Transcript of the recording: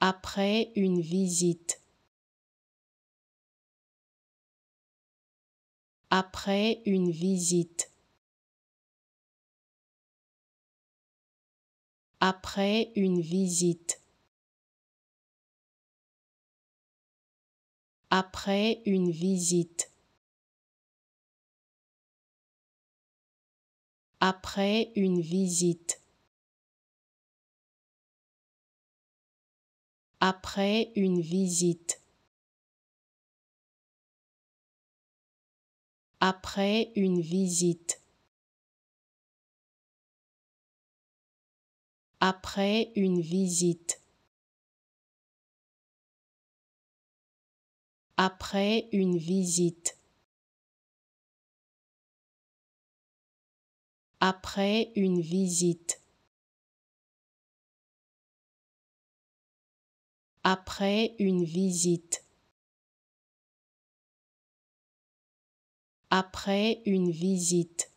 après une visite. Après une visite. Après une visite. Après une visite. Après une visite. après une visite. Après une visite. Après une visite. Après une visite. Après une visite. après une visite après une visite